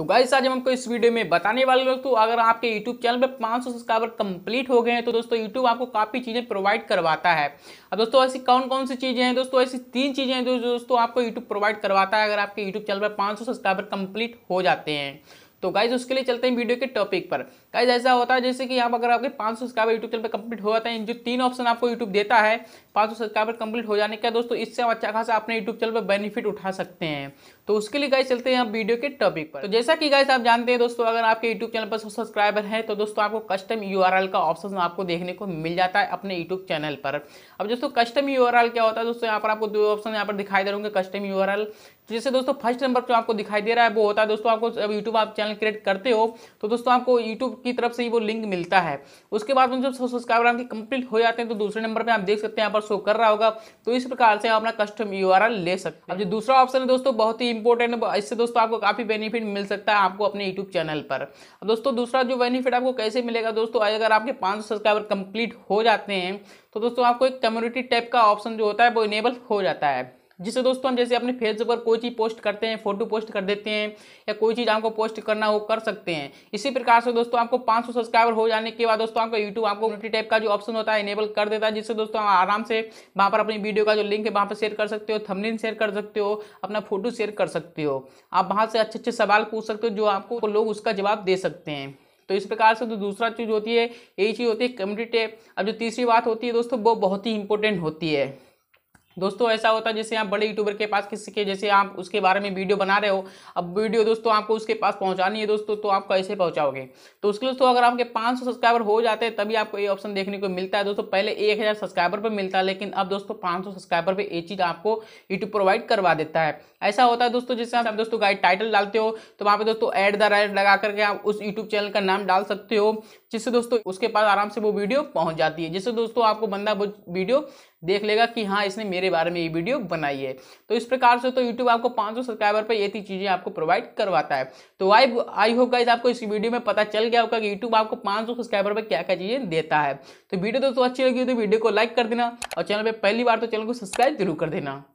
तो गाइस आज हम आपको इस वीडियो में बताने वाले दोस्तों अगर आपके यूट्यूब चैनल पर 500 सब्सक्राइबर कंप्लीट हो गए हैं तो दोस्तों यूट्यूब आपको काफ़ी चीज़ें प्रोवाइड करवाता है अब दोस्तों ऐसी कौन कौन सी चीज़ें हैं दोस्तों ऐसी तीन चीज़ें हैं जो दोस्तों आपको यूट्यूब प्रोवाइड करवाता है अगर आपके यूट्यूब चैनल पर पाँच सब्सक्राइबर कंप्लीट हो जाते हैं तो गाइज उसके लिए चलते हैं वीडियो के टॉपिक पर गाइज ऐसा होता है जैसे कि पर अगर आपके 500 सब्सक्राइबर यूट्यूब चैनल पर कंप्लीट हो जाता है जो तीन ऑप्शन आपको यूट्यूब देता है 500 सब्सक्राइबर कंप्लीट हो जाने का दोस्तों इससे आप अच्छा खासा अपने यूट्यूब चैनल पर बेनिफिट उठा सकते हैं तो उसके लिए गाइज चलते हैं आप वीडियो के टॉपिक पर तो जैसा कि गाइज आप जानते हैं दोस्तों अगर आपके यूट्यूब चैनल पर सब्सक्राइबर है तो दोस्तों आपको कस्टम यू का ऑप्शन आपको देखने को मिल जाता है अपने यूट्यूब चैनल पर अब दोस्तों कस्टम यू क्या होता है दोस्तों यहाँ पर आपको दो ऑप्शन यहाँ पर दिखाई दे रहे कस्टम यू जैसे दोस्तों फर्स्ट नंबर जो आपको दिखाई दे रहा है वो होता है दोस्तों आपको यूट्यूब आप चैनल क्रिएट करते हो तो दोस्तों आपको यूट्यूब की तरफ से ही वो लिंक मिलता है उसके बाद में जब सब्सक्राइबर आपके कंप्लीट हो जाते हैं तो दूसरे नंबर पर आप देख सकते हैं यहाँ पर शो कर रहा होगा तो इस प्रकार से आप अपना कस्टम यू ले सकते हैं अब जो दूसरा ऑप्शन है दोस्तों बहुत ही इंपॉर्टेंट इससे दोस्तों आपको काफ़ी बेनिफिट मिल सकता है आपको अपने यूट्यूब चैनल पर दोस्तों दूसरा जो बेनिफिट आपको कैसे मिलेगा दोस्तों अगर आपके पाँच सब्सक्राइबर कंप्लीट हो जाते हैं तो दोस्तों आपको एक कम्युनिटी टाइप का ऑप्शन जो होता है वो इनेबल हो जाता है जिससे दोस्तों हम जैसे अपने फेसबुक पर कोई चीज़ पोस्ट करते हैं फोटो पोस्ट कर देते हैं या कोई चीज़ आपको पोस्ट करना हो कर सकते हैं इसी प्रकार से दोस्तों आपको 500 सब्सक्राइबर हो जाने के बाद दोस्तों आपका यूट्यूब आपको मल्टी टाइप का जो ऑप्शन होता है इनेबल कर देता है जिससे दोस्तों आप आराम से वहाँ पर अपनी वीडियो का जो लिंक है वहाँ पर शेयर कर सकते हो थमलिन शेयर कर सकते हो अपना फोटो शेयर कर सकते हो आप वहाँ से अच्छे अच्छे सवाल पूछ सकते हो जो आपको लोग उसका जवाब दे सकते हैं तो इस प्रकार से जो तो दूसरा चीज़ होती है यही चीज़ होती है कम्युनिटी टैप अब जो तीसरी बात होती है दोस्तों वो बहुत ही इंपॉर्टेंट होती है दोस्तों ऐसा होता है जैसे आप बड़े यूट्यूबर के पास किसी के जैसे आप उसके बारे में वीडियो बना रहे हो अब वीडियो दोस्तों आपको उसके पास पहुँचानी है दोस्तों तो आप कैसे पहुँचाओगे तो उसके दोस्तों अगर आपके पाँच सब्सक्राइबर हो जाते हैं तभी आपको ये ऑप्शन देखने को मिलता है दोस्तों पहले एक हज़ार सब्सक्राइबर पर मिलता है लेकिन अब दोस्तों पाँच सब्सक्राइबर पर ये चीज़ आपको यूट्यूब प्रोवाइड करवा देता है ऐसा होता है दोस्तों जैसे आप दोस्तों गाइड टाइटल डालते हो तो वहाँ पे दोस्तों एट द राइट लगा करके आप उस यूट्यूब चैनल का नाम डाल सकते हो जिससे दोस्तों उसके पास आराम से वो वीडियो पहुँच जाती है जिससे दोस्तों आपको बंदा वो वीडियो देख लेगा कि हाँ इसने मेरे बारे में ये वीडियो बनाई है तो इस प्रकार से तो यूट्यूब आपको 500 सब्सक्राइबर पर ये तीन चीज़ें आपको प्रोवाइड करवाता है तो आई आई होप गाइज आपको इस वीडियो में पता चल गया होगा कि यूट्यूब आपको 500 सब्सक्राइबर पर क्या क्या चीज़ें देता है तो वीडियो दोस्तों अच्छी लगी तो वीडियो को लाइक कर देना और चैनल पर पहली बार तो चैनल को सब्सक्राइब जरूर कर देना